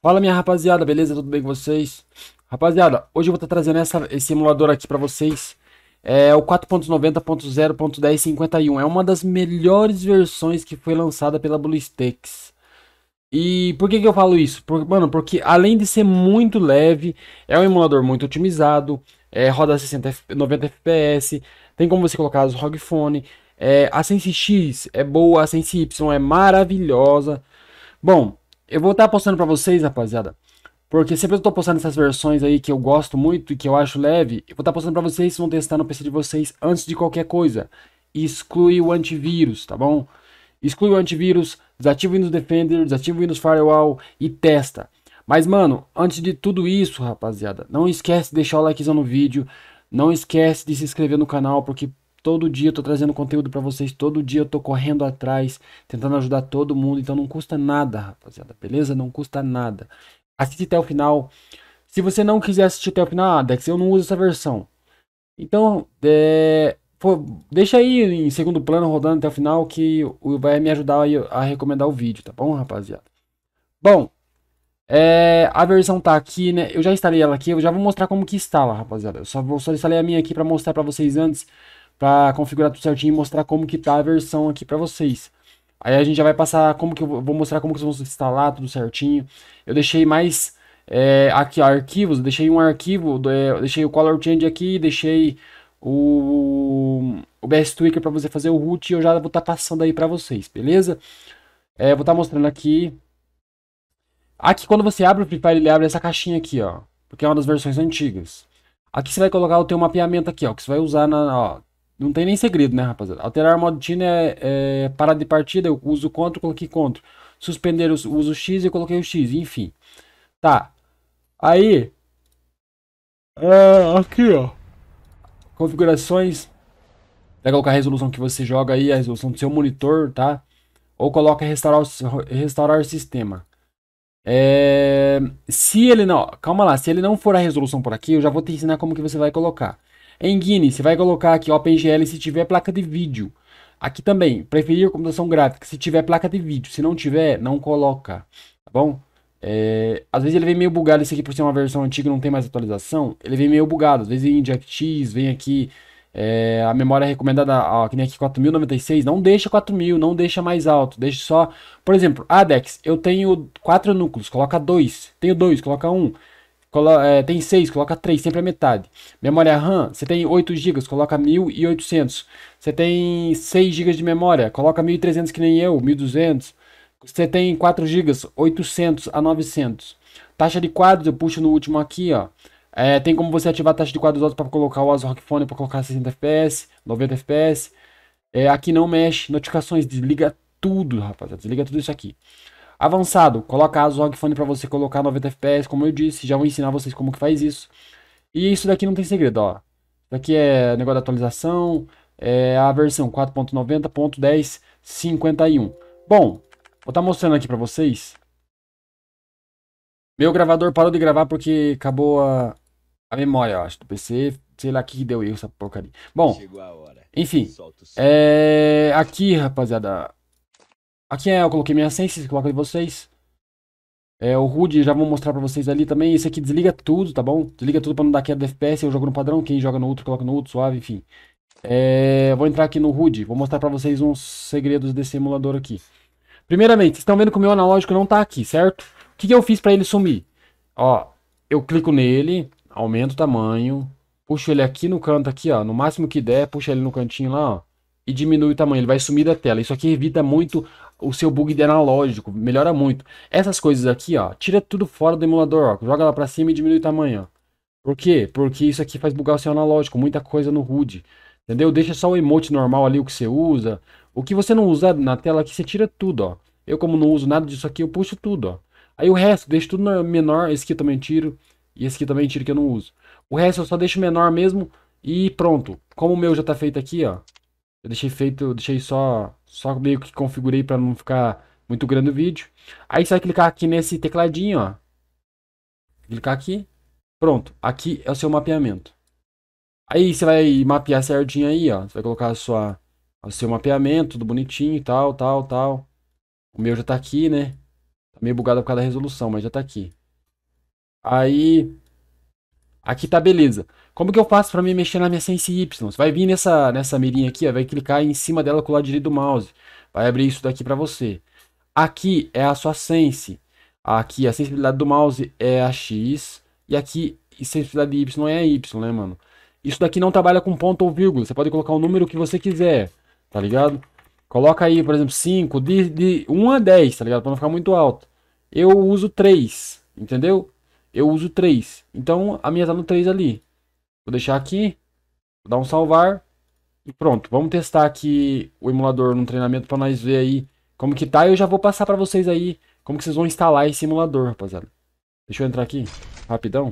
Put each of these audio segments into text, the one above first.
Fala minha rapaziada, beleza? Tudo bem com vocês? Rapaziada, hoje eu vou estar tá trazendo essa, esse emulador aqui para vocês. É o 4.90.0.1051. É uma das melhores versões que foi lançada pela BlueStacks. E por que, que eu falo isso? Por, mano, porque além de ser muito leve, é um emulador muito otimizado, é, roda 60 90 FPS, tem como você colocar os ROG Phone, é, a Sense X é boa, a Sense Y é maravilhosa. Bom, eu vou estar postando para vocês, rapaziada. Porque sempre eu tô postando essas versões aí que eu gosto muito e que eu acho leve. Eu vou estar postando para vocês, vocês vão testar no PC de vocês antes de qualquer coisa. Exclui o antivírus, tá bom? Exclui o antivírus, desativa o Windows Defender, desativa o Windows Firewall e testa. Mas, mano, antes de tudo isso, rapaziada, não esquece de deixar o likezão no vídeo. Não esquece de se inscrever no canal, porque Todo dia eu tô trazendo conteúdo para vocês, todo dia eu tô correndo atrás, tentando ajudar todo mundo, então não custa nada, rapaziada, beleza? Não custa nada. Assiste até o final. Se você não quiser assistir até o final, ah, Dex, eu não uso essa versão. Então, é, pô, deixa aí em segundo plano rodando até o final que vai me ajudar a recomendar o vídeo, tá bom, rapaziada? Bom, é, a versão tá aqui, né? Eu já instalei ela aqui, eu já vou mostrar como que instala, rapaziada. Eu só, vou, só instalei a minha aqui pra mostrar pra vocês antes para configurar tudo certinho e mostrar como que tá a versão aqui para vocês. Aí a gente já vai passar como que eu vou mostrar como que vocês vão instalar tudo certinho. Eu deixei mais é, aqui ó, arquivos, deixei um arquivo, é, deixei o color change aqui, deixei o, o BS Tweaker para você fazer o root e eu já vou estar tá passando aí para vocês, beleza? É, vou estar tá mostrando aqui. Aqui quando você abre o Free Fire, ele abre essa caixinha aqui, ó, porque é uma das versões antigas. Aqui você vai colocar o teu mapeamento aqui, ó, que você vai usar na, ó, não tem nem segredo, né, rapaziada? Alterar o modo TINA é, é parada de partida, eu uso contra, coloquei contra. Suspender, eu uso X e coloquei o X, enfim. Tá. Aí. É, aqui, ó. Configurações. Vai colocar a resolução que você joga aí, a resolução do seu monitor, tá? Ou coloca restaurar, restaurar sistema. É, se ele não, calma lá, se ele não for a resolução por aqui, eu já vou te ensinar como que você vai colocar. Em Guine, você vai colocar aqui OpenGL se tiver placa de vídeo. Aqui também, preferir computação gráfica se tiver placa de vídeo. Se não tiver, não coloca, tá bom? É, às vezes ele vem meio bugado, esse aqui por ser uma versão antiga não tem mais atualização, ele vem meio bugado, às vezes em DirectX, vem aqui é, a memória é recomendada, ó, que nem aqui 4096, não deixa 4000, não deixa mais alto, deixa só, por exemplo, ADEX, eu tenho quatro núcleos, coloca dois, tenho dois, coloca um, Colo é, tem 6, coloca 3, sempre a metade. Memória RAM, você tem 8 GB, coloca 1.800. Você tem 6 GB de memória, coloca 1.300 que nem eu, 1.200. Você tem 4 GB, 800 a 900. Taxa de quadros, eu puxo no último aqui, ó. É, tem como você ativar a taxa de quadros para colocar o ASRock Phone para colocar 60 FPS, 90 FPS. É, aqui não mexe, notificações, desliga tudo, rapaziada. Desliga tudo isso aqui. Avançado, coloca a Zogfone para você colocar 90 FPS, como eu disse, já vou ensinar vocês como que faz isso. E isso daqui não tem segredo, ó. Isso daqui é negócio da atualização, é a versão 4.90.1051. Bom, vou estar tá mostrando aqui para vocês. Meu gravador parou de gravar porque acabou a, a memória, acho, do PC. Sei lá que deu erro essa porcaria. Bom, enfim. É, aqui, rapaziada, Aqui é, eu coloquei minha essência, coloquei de vocês. É, o HUD já vou mostrar pra vocês ali também. Esse aqui desliga tudo, tá bom? Desliga tudo pra não dar queda de FPS. Eu jogo no padrão, quem joga no outro, coloca no outro, suave, enfim. É, vou entrar aqui no HUD, vou mostrar pra vocês uns segredos desse emulador aqui. Primeiramente, vocês estão vendo que o meu analógico não tá aqui, certo? O que, que eu fiz pra ele sumir? Ó, eu clico nele, aumento o tamanho, puxo ele aqui no canto aqui, ó, no máximo que der, puxa ele no cantinho lá, ó e diminui o tamanho, ele vai sumir da tela. Isso aqui evita muito o seu bug de analógico, melhora muito. Essas coisas aqui, ó, tira tudo fora do emulador, ó, joga lá para cima e diminui o tamanho, ó. Por quê? Porque isso aqui faz bugar o seu analógico, muita coisa no HUD. Entendeu? Deixa só o emote normal ali, o que você usa. O que você não usa na tela aqui, você tira tudo, ó. Eu como não uso nada disso aqui, eu puxo tudo, ó. Aí o resto, deixo tudo menor, esse aqui eu também tiro. E esse aqui também tiro que eu não uso. O resto eu só deixo menor mesmo e pronto. Como o meu já tá feito aqui, ó. Eu deixei feito, deixei só, só meio que configurei para não ficar muito grande o vídeo. Aí você vai clicar aqui nesse tecladinho, ó. Clicar aqui. Pronto, aqui é o seu mapeamento. Aí você vai mapear certinho aí, ó. Você vai colocar a sua, o seu mapeamento, tudo bonitinho e tal, tal, tal. O meu já tá aqui, né? Tá meio bugado por causa da resolução, mas já tá aqui. Aí Aqui tá beleza. Como que eu faço para me mexer na minha Sense Y? Você vai vir nessa, nessa mirinha aqui, ó, vai clicar em cima dela com o lado direito do mouse. Vai abrir isso daqui para você. Aqui é a sua Sense. Aqui a sensibilidade do mouse é a X. E aqui a sensibilidade de Y é a Y, né, mano? Isso daqui não trabalha com ponto ou vírgula. Você pode colocar o número que você quiser, tá ligado? Coloca aí, por exemplo, 5, de, de 1 a 10, tá ligado? Pra não ficar muito alto. Eu uso 3, entendeu? eu uso 3. Então a minha tá no 3 ali. Vou deixar aqui, vou dar um salvar e pronto. Vamos testar aqui o emulador no treinamento para nós ver aí como que tá. E eu já vou passar para vocês aí como que vocês vão instalar esse emulador, rapaziada. Deixa eu entrar aqui, rapidão.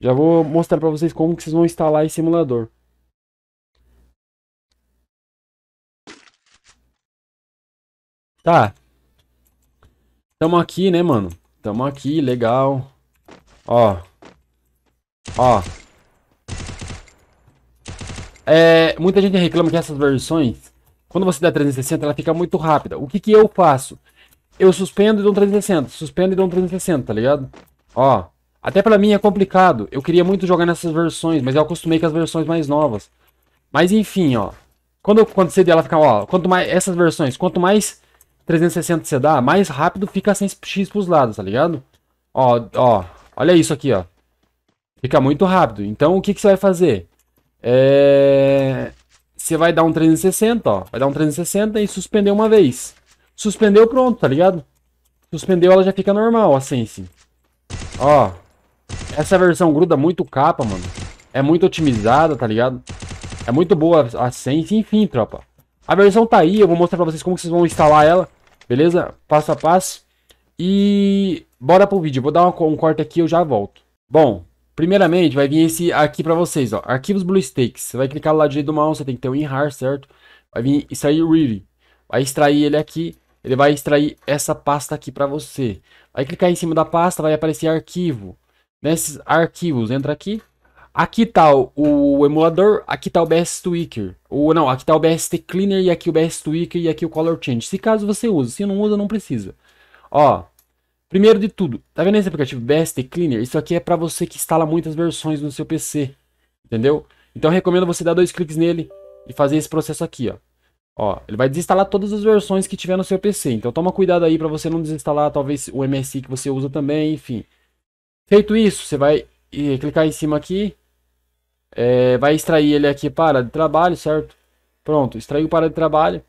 Já vou mostrar para vocês como que vocês vão instalar esse emulador. Tá. Estamos aqui, né, mano? Tamo aqui, legal. Ó. Ó. É, muita gente reclama que essas versões, quando você dá 360, ela fica muito rápida. O que que eu faço? Eu suspendo e dou um 360, suspendo e dou um 360, tá ligado? Ó. Até pra mim é complicado. Eu queria muito jogar nessas versões, mas eu acostumei com as versões mais novas. Mas enfim, ó. Quando, quando você dela fica, ó, quanto mais essas versões, quanto mais 360 você dá, mais rápido fica 100 x pros lados, tá ligado? Ó, ó, olha isso aqui, ó. Fica muito rápido. Então, o que, que você vai fazer? É... Você vai dar um 360, ó. Vai dar um 360 e suspender uma vez. Suspendeu, pronto, tá ligado? Suspendeu, ela já fica normal, a Sense. Ó. Essa versão gruda muito capa, mano. É muito otimizada, tá ligado? É muito boa a Sense. Enfim, tropa. A versão tá aí, eu vou mostrar pra vocês como vocês vão instalar ela, beleza? Passo a passo. E bora pro vídeo, vou dar um corte aqui e eu já volto. Bom, primeiramente vai vir esse aqui pra vocês, ó. Arquivos BlueStakes. Você vai clicar lá direito do mouse, você tem que ter o um WinRAR, certo? Vai vir extrair Really. Vai extrair ele aqui, ele vai extrair essa pasta aqui pra você. Vai clicar em cima da pasta, vai aparecer arquivo. Nesses arquivos, entra aqui, Aqui tá o emulador, aqui tá o BS Tweaker. Ou não, aqui tá o BST Cleaner e aqui o BS Tweaker e aqui o Color Change. Se caso você usa, se não usa, não precisa. Ó, primeiro de tudo, tá vendo esse aplicativo BST Cleaner? Isso aqui é para você que instala muitas versões no seu PC, entendeu? Então eu recomendo você dar dois cliques nele e fazer esse processo aqui, ó. Ó, ele vai desinstalar todas as versões que tiver no seu PC. Então toma cuidado aí para você não desinstalar talvez o MSI que você usa também, enfim. Feito isso, você vai eh, clicar em cima aqui é, vai extrair ele aqui para de trabalho, certo? Pronto, extraiu para de trabalho.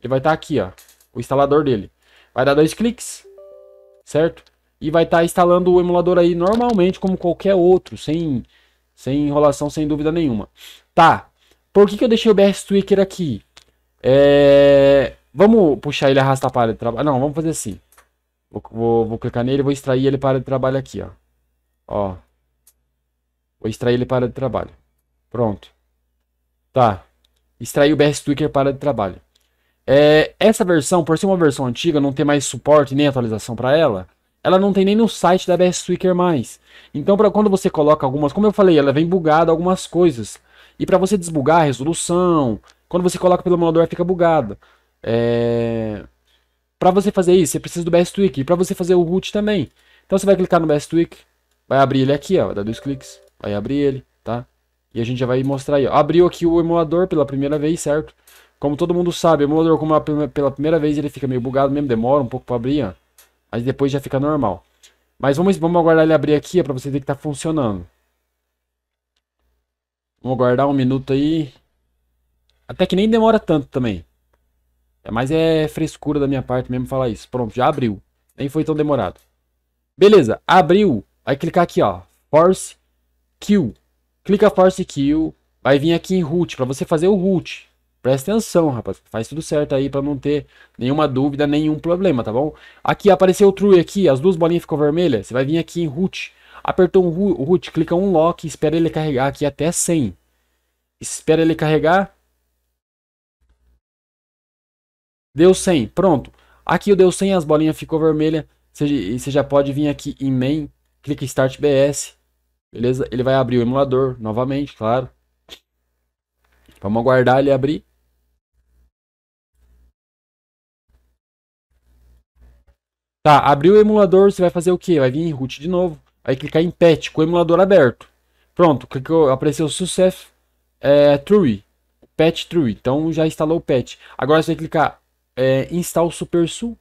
Ele vai estar tá aqui, ó, o instalador dele. Vai dar dois cliques, certo? E vai estar tá instalando o emulador aí normalmente como qualquer outro, sem, sem enrolação, sem dúvida nenhuma. Tá, por que, que eu deixei o BS Tweaker aqui? É... Vamos puxar ele e arrastar para de trabalho. Não, vamos fazer assim. Vou, vou, vou clicar nele, vou extrair ele para de trabalho aqui, ó. Ó, Vou extrair ele para de trabalho. Pronto. Tá. Extrair o BS Tweaker para de trabalho. É, essa versão, por ser uma versão antiga, não ter mais suporte nem atualização para ela, ela não tem nem no site da BS Tweaker mais. Então, para quando você coloca algumas, como eu falei, ela vem bugada algumas coisas. E para você desbugar a resolução, quando você coloca pelo emulador fica bugada. É... Para você fazer isso, você precisa do BS Tweaker. E para você fazer o root também. Então você vai clicar no BS Tweaker, vai abrir ele aqui, ó, dá dois cliques vai abrir ele, tá? E a gente já vai mostrar aí, ó. Abriu aqui o emulador pela primeira vez, certo? Como todo mundo sabe, o emulador como é pela primeira vez ele fica meio bugado mesmo, demora um pouco para abrir, ó. Mas depois já fica normal. Mas vamos, vamos aguardar ele abrir aqui, ó, pra você ver que tá funcionando. Vamos aguardar um minuto aí. Até que nem demora tanto também. É, mas é frescura da minha parte mesmo falar isso. Pronto, já abriu. Nem foi tão demorado. Beleza, abriu. Vai clicar aqui, ó. Force kill. Clica force kill. Vai vir aqui em root, para você fazer o root. Presta atenção, rapaz. Faz tudo certo aí para não ter nenhuma dúvida, nenhum problema, tá bom? Aqui apareceu o true aqui, as duas bolinhas ficou vermelhas. Você vai vir aqui em root. Apertou o root, clica um lock, espera ele carregar aqui até 100. Espera ele carregar. Deu 100, pronto. Aqui eu deu 100, as bolinhas ficou vermelha. Você, você já pode vir aqui em main, clica start bs. Beleza? Ele vai abrir o emulador novamente, claro. Vamos aguardar ele abrir. Tá, abriu o emulador, você vai fazer o que? Vai vir em root de novo. Vai clicar em patch com o emulador aberto. Pronto, clicou, apareceu sucesso é, true. Patch true. Então já instalou o patch. Agora você vai clicar é, install SuperSul.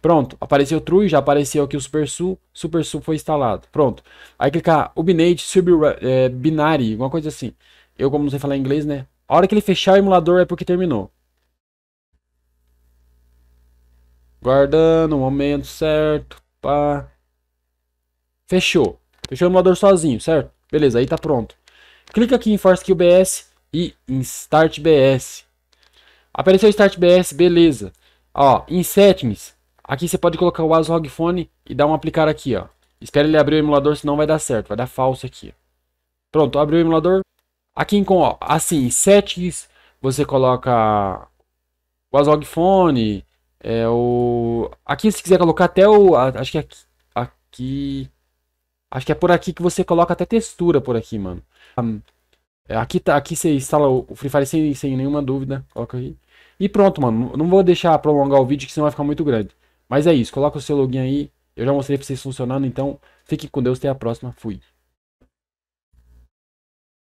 Pronto, apareceu True, já apareceu aqui o Super Su, Super Su foi instalado. Pronto. Aí clicar Ubinate, sub, é, Binary, alguma coisa assim. Eu como não sei falar inglês, né? A hora que ele fechar o emulador é porque terminou. Guardando o momento certo, pá. Fechou. Fechou o emulador sozinho, certo? Beleza, aí tá pronto. Clica aqui em Force Kill BS e em Start BS. Apareceu Start BS, beleza. Ó, em Settings, Aqui você pode colocar o ASRock Phone e dar um aplicar aqui, ó. Espera ele abrir o emulador, senão vai dar certo, vai dar falso aqui. Pronto, abriu o emulador. Aqui com, ó, assim, 7 você coloca o ASRock Phone, é o... Aqui se quiser colocar até o... Acho que é aqui... aqui... Acho que é por aqui que você coloca até textura por aqui, mano. É, aqui, tá, aqui você instala o Free Fire sem, sem nenhuma dúvida. Coloca aí. E pronto, mano. Não vou deixar prolongar o vídeo, que senão vai ficar muito grande. Mas é isso, coloca o seu login aí. Eu já mostrei pra vocês funcionando, então fique com Deus, até a próxima. Fui.